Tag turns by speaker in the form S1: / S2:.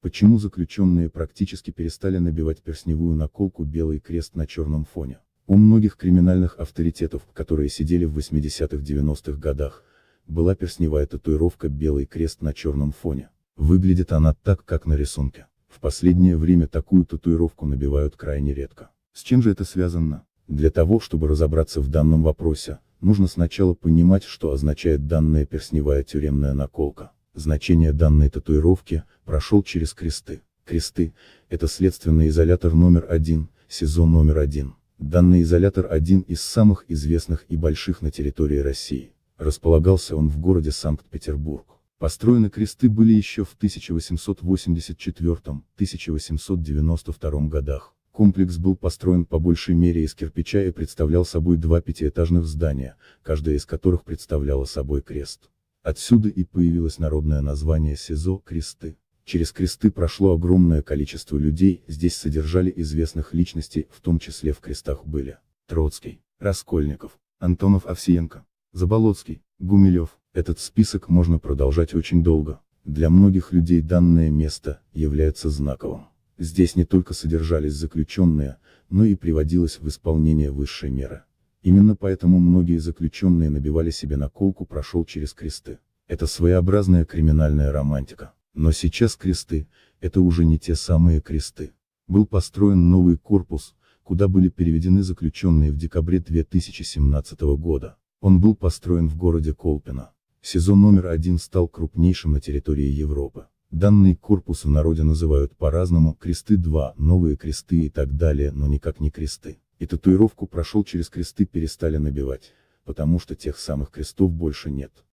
S1: Почему заключенные практически перестали набивать персневую наколку «Белый крест» на черном фоне? У многих криминальных авторитетов, которые сидели в 80-90-х х годах, была персневая татуировка «Белый крест» на черном фоне. Выглядит она так, как на рисунке. В последнее время такую татуировку набивают крайне редко. С чем же это связано? Для того, чтобы разобраться в данном вопросе, нужно сначала понимать, что означает данная персневая тюремная наколка. Значение данной татуировки, прошел через кресты. Кресты – это следственный изолятор номер один, сезон номер один. Данный изолятор один из самых известных и больших на территории России. Располагался он в городе Санкт-Петербург. Построены кресты были еще в 1884-1892 годах. Комплекс был построен по большей мере из кирпича и представлял собой два пятиэтажных здания, каждое из которых представляло собой крест. Отсюда и появилось народное название СИЗО «Кресты». Через кресты прошло огромное количество людей, здесь содержали известных личностей, в том числе в крестах были Троцкий, Раскольников, Антонов Овсиенко, Заболоцкий, Гумилев. Этот список можно продолжать очень долго. Для многих людей данное место является знаковым. Здесь не только содержались заключенные, но и приводилось в исполнение высшей меры. Именно поэтому многие заключенные набивали себе наколку «прошел через кресты». Это своеобразная криминальная романтика. Но сейчас кресты, это уже не те самые кресты. Был построен новый корпус, куда были переведены заключенные в декабре 2017 года. Он был построен в городе Колпино. Сезон номер один стал крупнейшим на территории Европы. Данные корпусы народе называют по-разному, кресты 2, новые кресты и так далее, но никак не кресты. И татуировку прошел через кресты перестали набивать, потому что тех самых крестов больше нет.